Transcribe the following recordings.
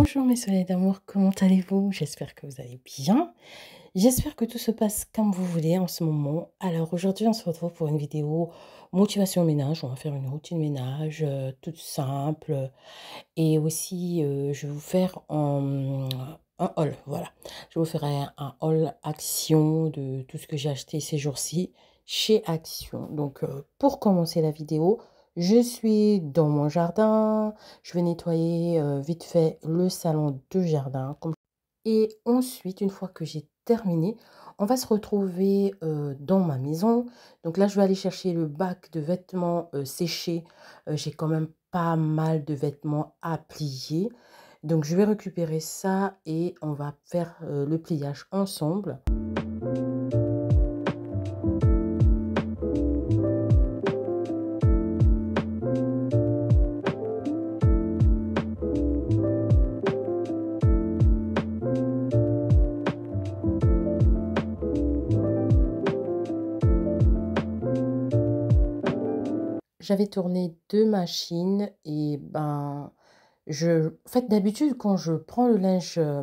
Bonjour mes soleils d'amour, comment allez-vous J'espère que vous allez bien. J'espère que tout se passe comme vous voulez en ce moment. Alors aujourd'hui, on se retrouve pour une vidéo motivation ménage. On va faire une routine ménage euh, toute simple. Et aussi, euh, je vais vous faire un, haul. Voilà. Je vous ferai un haul action de tout ce que j'ai acheté ces jours-ci chez Action. Donc euh, pour commencer la vidéo, je suis dans mon jardin, je vais nettoyer euh, vite fait le salon de jardin. Et ensuite, une fois que j'ai terminé, on va se retrouver euh, dans ma maison. Donc là, je vais aller chercher le bac de vêtements euh, séchés. j'ai quand même pas mal de vêtements à plier. Donc je vais récupérer ça et on va faire le pliage ensemble. j'avais tourné deux machines et ben, je, fait, d'habitude, quand je prends le linge euh,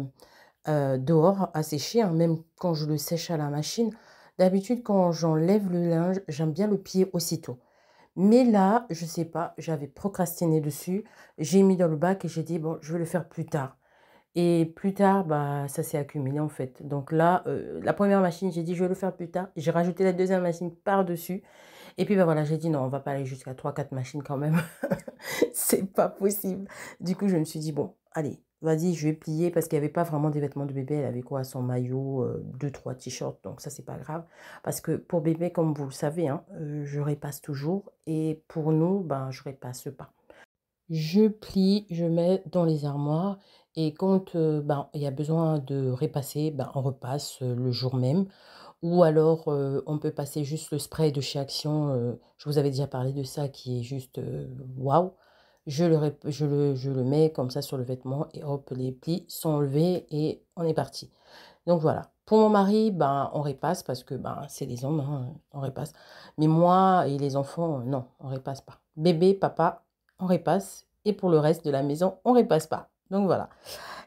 euh, dehors à sécher, hein, même quand je le sèche à la machine, d'habitude, quand j'enlève le linge, j'aime bien le pied aussitôt. Mais là, je sais pas, j'avais procrastiné dessus. J'ai mis dans le bac et j'ai dit, bon, je vais le faire plus tard. Et plus tard, bah, ça s'est accumulé en fait. Donc là, euh, la première machine, j'ai dit, je vais le faire plus tard. J'ai rajouté la deuxième machine par-dessus. Et puis ben voilà, j'ai dit non, on va pas aller jusqu'à 3-4 machines quand même. c'est pas possible. Du coup, je me suis dit bon, allez, vas-y, je vais plier parce qu'il n'y avait pas vraiment des vêtements de bébé. Elle avait quoi Son maillot, 2-3 euh, t-shirts, donc ça, c'est pas grave. Parce que pour bébé, comme vous le savez, hein, euh, je repasse toujours. Et pour nous, ben, je repasse pas. Je plie, je mets dans les armoires. Et quand euh, ben, il y a besoin de repasser, ben, on repasse le jour même ou alors, euh, on peut passer juste le spray de chez Action. Euh, je vous avais déjà parlé de ça, qui est juste euh, waouh. Je, le, je, je le mets comme ça sur le vêtement et hop, les plis sont enlevés et on est parti. Donc voilà. Pour mon mari, ben, on repasse parce que ben, c'est les hommes, hein, on repasse. Mais moi et les enfants, non, on repasse pas. Bébé, papa, on repasse. Et pour le reste de la maison, on repasse pas. Donc voilà.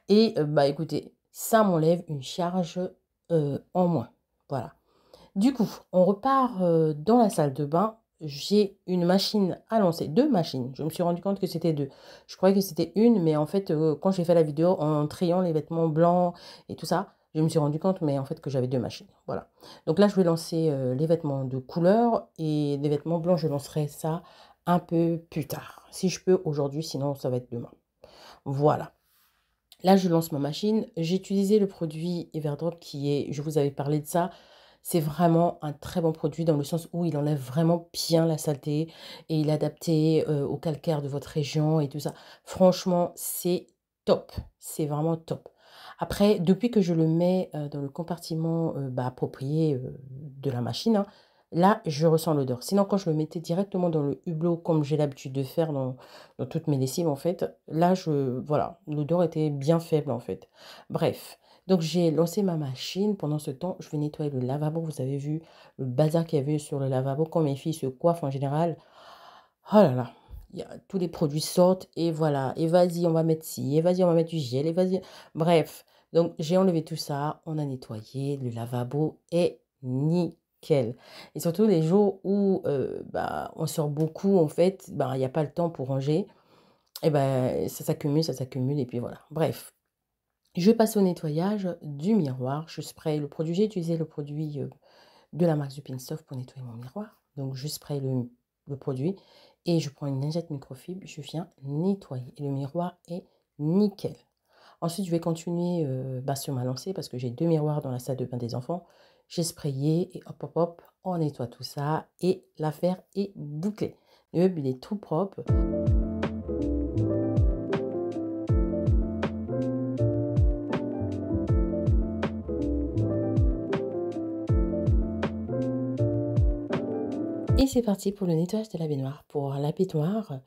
Et bah écoutez, ça m'enlève une charge en moins. Voilà. Du coup, on repart euh, dans la salle de bain. J'ai une machine à lancer, deux machines. Je me suis rendu compte que c'était deux. Je croyais que c'était une, mais en fait, euh, quand j'ai fait la vidéo en triant les vêtements blancs et tout ça, je me suis rendu compte, mais en fait, que j'avais deux machines. Voilà. Donc là, je vais lancer euh, les vêtements de couleur et les vêtements blancs, je lancerai ça un peu plus tard. Si je peux aujourd'hui, sinon ça va être demain. Voilà. Là, je lance ma machine. J'ai utilisé le produit Everdrop qui est, je vous avais parlé de ça, c'est vraiment un très bon produit dans le sens où il enlève vraiment bien la saleté et il est adapté euh, au calcaire de votre région et tout ça. Franchement, c'est top. C'est vraiment top. Après, depuis que je le mets euh, dans le compartiment euh, bah, approprié de la machine, hein, là, je ressens l'odeur. Sinon, quand je le mettais directement dans le hublot, comme j'ai l'habitude de faire dans, toutes mes lessives, en fait, là, je, voilà, l'odeur était bien faible, en fait. Bref. Donc, j'ai lancé ma machine. Pendant ce temps, je vais nettoyer le lavabo. Vous avez vu le bazar qu'il y avait sur le lavabo. Quand mes filles se coiffent en général, oh là là, y a, tous les produits sortent. Et voilà. Et vas-y, on va mettre ci. Et vas-y, on va mettre du gel. Et vas-y. Bref. Donc, j'ai enlevé tout ça. On a nettoyé. Le lavabo et ni... Et surtout les jours où euh, bah, on sort beaucoup, en fait, bah, il n'y a pas le temps pour ranger. Et eh ben ça s'accumule, ça s'accumule, et puis voilà. Bref. Je passe au nettoyage du miroir. Je spray le produit. J'ai utilisé le produit euh, de la marque du Soft pour nettoyer mon miroir. Donc je spray le, produit et je prends une lingette microfibre. Je viens nettoyer. Et le miroir est nickel. Ensuite, je vais continuer euh, bah, sur ma lancée parce que j'ai deux miroirs dans la salle de bain des enfants j'ai sprayé et hop hop hop, on nettoie tout ça et l'affaire est bouclée. Le meuble, il est tout propre. Et c'est parti pour le nettoyage de la baignoire. Pour la baignoire,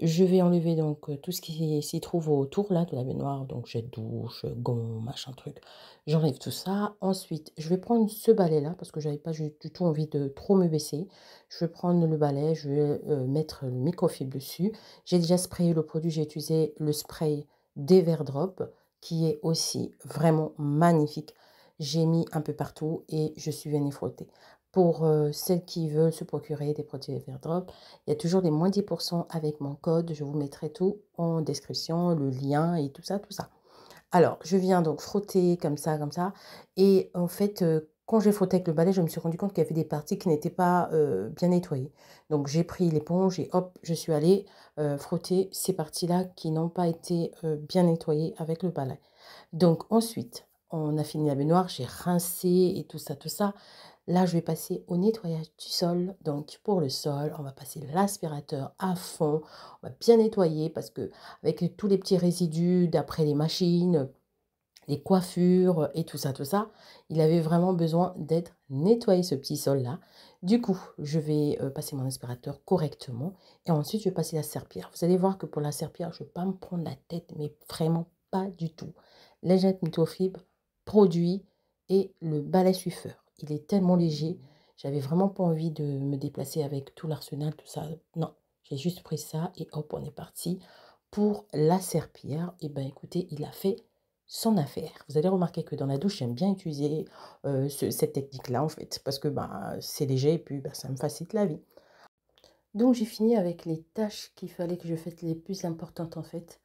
je vais enlever donc euh, tout ce qui s'y trouve autour là de la baignoire, donc jet douche, gants, machin truc. J'enlève tout ça. Ensuite, je vais prendre ce balai là parce que j'avais pas du tout envie de trop me baisser. Je vais prendre le balai, je vais euh, mettre le microfibre dessus. J'ai déjà sprayé le produit, j'ai utilisé le spray d'Everdrop qui est aussi vraiment magnifique j'ai mis un peu partout et je suis venue frotter pour celles qui veulent se procurer des produits Everdrop, il y a toujours des moins 10% avec mon code. Je vous mettrai tout en description, le lien et tout ça, tout ça. Alors, je viens donc frotter comme ça, comme ça. Et en fait, quand j'ai frotté avec le balai, je me suis rendu compte qu'il y avait des parties qui n'étaient pas bien nettoyées. Donc, j'ai pris l'éponge et hop, je suis allée frotter ces parties-là qui n'ont pas été bien nettoyées avec le balai. Donc, ensuite, on a fini la baignoire, j'ai rincé et tout ça, tout ça. Là, je vais passer au nettoyage du sol. Donc, pour le sol, on va passer l'aspirateur à fond. On va bien nettoyer parce que avec tous les petits résidus d'après les machines, les coiffures et tout ça, tout ça, il avait vraiment besoin d'être nettoyé ce petit sol-là. Du coup, je vais euh, passer mon aspirateur correctement et ensuite, je vais passer la serpillère. Vous allez voir que pour la serpillère, je ne vais pas me prendre la tête, mais vraiment pas du tout. Légette mitofibre, produit et le balai suiveur Il est tellement léger, mmh. j'avais vraiment pas envie de me déplacer avec tout l'arsenal, tout ça. Non, j'ai juste pris ça et hop, on est parti pour la serpillère. Et eh ben écoutez, il a fait son affaire. Vous allez remarquer que dans la douche, j'aime bien utiliser euh, cette technique-là en fait, parce que ben, c'est léger et puis ben, ça me facilite la vie. Donc j'ai fini avec les tâches qu'il fallait que je fasse les plus importantes en fait.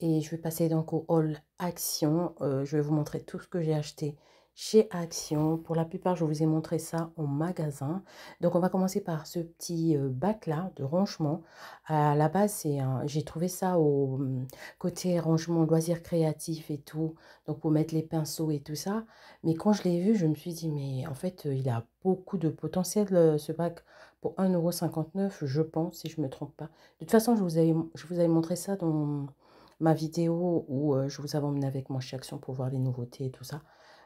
Et je vais passer donc au hall Action. Euh, je vais vous montrer tout ce que j'ai acheté chez Action. Pour la plupart, je vous ai montré ça au magasin. Donc, on va commencer par ce petit euh, bac-là de rangement. À la base, c'est j'ai trouvé ça au mm, côté rangement loisirs créatifs et tout. Donc, pour mettre les pinceaux et tout ça. Mais quand je l'ai vu, je me suis dit, mais en fait, euh, il a beaucoup de potentiel, ce bac. Pour 1,59€, je pense, si je me trompe pas. De toute façon, je vous je vous avais montré ça dans ma vidéo où euh, je vous avais emmené avec moi chez Action pour voir les nouveautés et tout ça.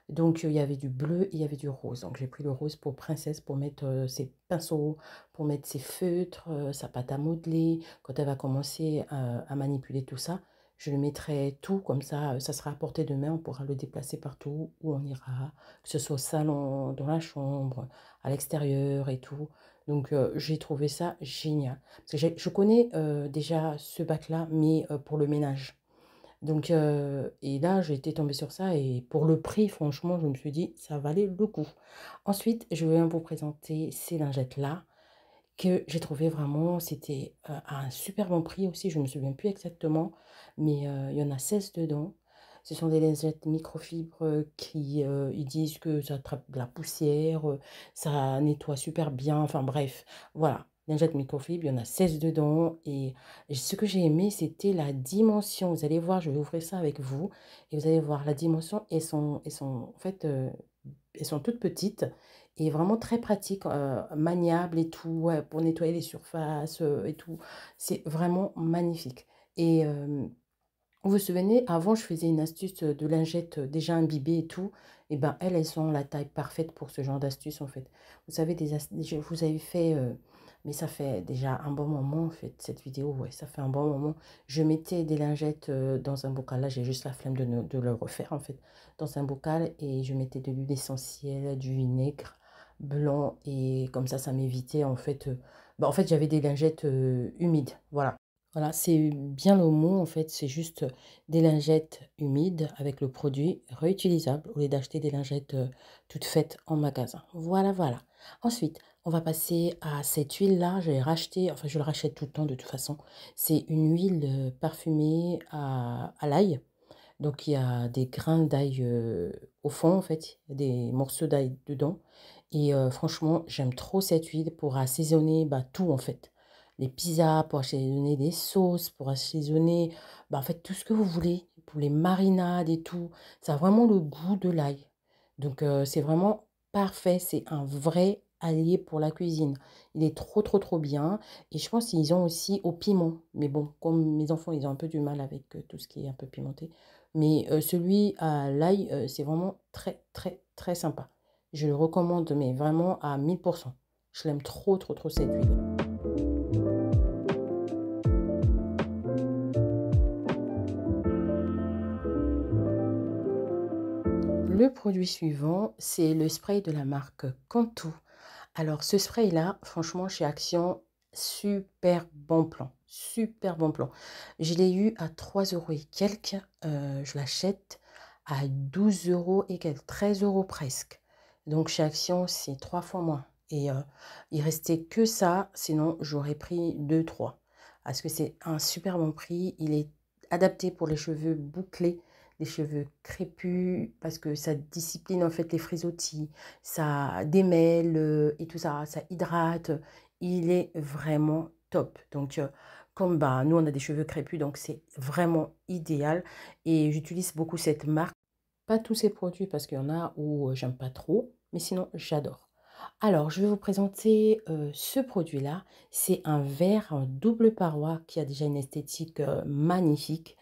Donc, euh, il y avait du bleu, il y avait du rose. Donc, j'ai pris le rose pour Princesse, pour mettre euh, ses pinceaux, pour mettre ses feutres, sa pâte à modeler. Quand elle va commencer à, à manipuler tout ça, je le mettrai tout comme ça. Ça sera à portée de main. On pourra le déplacer partout où on ira, que ce soit au salon, dans la chambre, à l'extérieur et tout. Donc, j'ai trouvé ça génial. Parce que je connais déjà ce bac-là, mais pour le ménage. Donc, et là, j'étais tombée sur ça. Et pour le prix, franchement, je me suis dit, ça valait le coup. Ensuite, je vais vous présenter ces lingettes-là que j'ai trouvé vraiment, c'était à un super bon prix aussi. Je ne me souviens plus exactement, mais il y en a 16 dedans. Ce sont des lingettes microfibres euh, qui euh, ils disent que ça attrape de la poussière, euh, ça nettoie super bien, enfin bref, voilà. Lingettes microfibres, il y en a 16 dedans. Et ce que j'ai aimé, c'était la dimension. Vous allez voir, je vais ouvrir ça avec vous. Et vous allez voir, la dimension, elles sont, elles sont en fait, elles sont toutes petites et vraiment très pratiques. Maniables maniable et tout, pour nettoyer les surfaces et tout. C'est vraiment magnifique. Et vous vous souvenez, avant, je faisais une astuce euh, de lingettes euh, déjà imbibées et tout. Et ben elles, elles sont la taille parfaite pour ce genre d'astuce, en fait. Vous savez, des je vous avez fait... Euh, mais ça fait déjà un bon moment, en fait, cette vidéo. Ouais, ça fait un bon moment. Je mettais des lingettes dans un bocal. Là, j'ai juste la flemme de, le refaire, en fait. Dans un bocal. Et je mettais de l'huile essentielle, du vinaigre blanc. Et comme ça, ça m'évitait, en fait... Ben, en fait, j'avais des lingettes humides. Voilà. Voilà, c'est bien le mot en fait, c'est juste des lingettes humides avec le produit réutilisable au lieu d'acheter des lingettes toutes faites en magasin. Voilà, voilà. Ensuite, on va passer à cette huile là, je l'ai rachetée, enfin je le rachète tout le temps de toute façon. C'est une huile parfumée à, l'ail. Donc il y a des grains d'ail au fond en fait, des morceaux d'ail dedans. Et franchement, j'aime trop cette huile pour assaisonner bah, tout en fait des pizzas, pour assaisonner des sauces, pour assaisonner bah, en fait tout ce que vous voulez, pour les marinades et tout. Ça a vraiment le goût de l'ail. Donc euh, c'est vraiment parfait, c'est un vrai allié pour la cuisine. Il est trop trop trop bien et je pense qu'ils ont aussi au piment. Mais bon, comme mes enfants, ils ont un peu du mal avec euh, tout ce qui est un peu pimenté. Mais euh, celui à l'ail, c'est vraiment très très très sympa. Je le recommande mais vraiment à 1000%. Je l'aime trop trop trop cette huile. Le produit suivant, c'est le spray de la marque Cantu. Alors ce spray là, franchement chez Action, super bon plan. Super bon plan. Je l'ai eu à 3 euros et quelques. Euh, je l'achète à 12 euros et quelques, 13 euros presque. Donc chez Action, c'est trois fois moins. Et euh, il restait que ça, sinon j'aurais pris 2-3. Parce que c'est un super bon prix. Il est adapté pour les cheveux bouclés cheveux crépus, parce que ça discipline en fait les frisottis, ça démêle euh, et tout ça, ça hydrate. Il est vraiment top. Donc, euh, comme bah, nous, on a des cheveux crépus, donc c'est vraiment idéal. Et j'utilise beaucoup cette marque. Pas tous ces produits parce qu'il y en a où euh, j'aime pas trop, mais sinon, j'adore. Alors, je vais vous présenter ce produit-là. C'est un verre en double paroi qui a déjà une esthétique magnifique.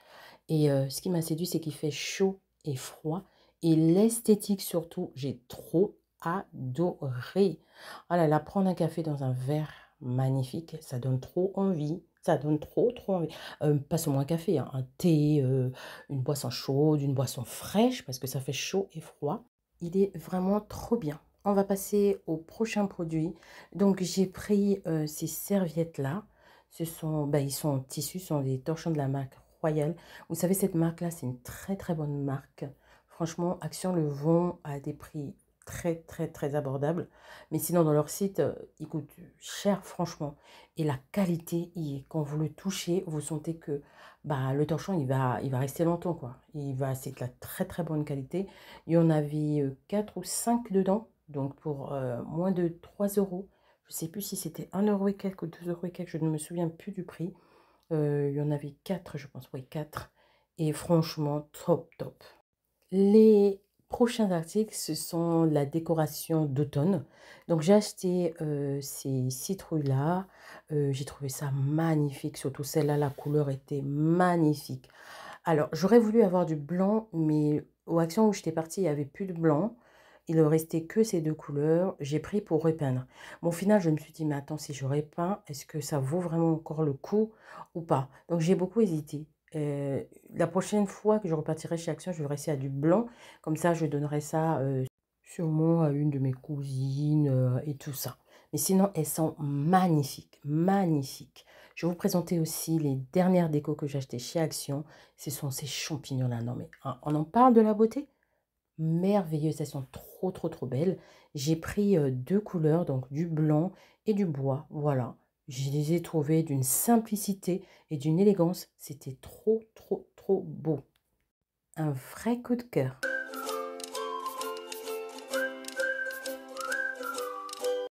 Et euh, ce qui m'a séduit, c'est qu'il fait chaud et froid. Et l'esthétique surtout, j'ai trop adoré. Ah là là, prendre un café dans un verre magnifique, ça donne trop envie. Ça donne trop, trop envie. Euh, pas seulement un café, hein, un thé, euh, une boisson chaude, une boisson fraîche, parce que ça fait chaud et froid. Il est vraiment trop bien. On va passer au prochain produit. Donc j'ai pris ces serviettes-là. Ce sont, bah, ils sont en tissu, sont des torchons de la marque Royal. Vous savez, cette marque-là, c'est une très très bonne marque. Franchement, Action le vend à des prix très très très abordables. Mais sinon, dans leur site, euh, il coûte cher, franchement. Et la qualité, quand vous le touchez, vous sentez que bah, le torchon, il va, il va rester longtemps. quoi. Il va, C'est de la très très bonne qualité. Il y en avait 4 euh, ou 5 dedans. Donc pour euh, moins de 3 euros. Je sais plus si c'était 1 euro et quelques ou 2 euros et quelques. Je ne me souviens plus du prix. Euh, il y en avait 4, je pense, oui, 4. Et franchement, top, top. Les prochains articles, ce sont la décoration d'automne. Donc j'ai acheté euh, ces citrouilles-là. Euh, j'ai trouvé ça magnifique, surtout celle-là, la couleur était magnifique. Alors j'aurais voulu avoir du blanc, mais au action où j'étais partie, il n'y avait plus de blanc il ne restait que ces deux couleurs. J'ai pris pour repeindre. Mon final, je me suis dit, mais attends, si je repeins, est-ce que ça vaut vraiment encore le coup ou pas Donc, j'ai beaucoup hésité. Euh, la prochaine fois que je repartirai chez Action, je vais rester à du blanc. Comme ça, je donnerai ça euh, sûrement à une de mes cousines euh, et tout ça. Mais sinon, elles sont magnifiques, magnifiques. Je vais vous présenter aussi les dernières décos que j'ai achetées chez Action. Ce sont ces champignons-là. Non, mais hein, on en parle de la beauté merveilleuses. Elles sont trop, trop, trop belles. J'ai pris euh, deux couleurs, donc du blanc et du bois. Voilà. Je les ai trouvées d'une simplicité et d'une élégance. C'était trop, trop, trop beau. Un vrai coup de cœur.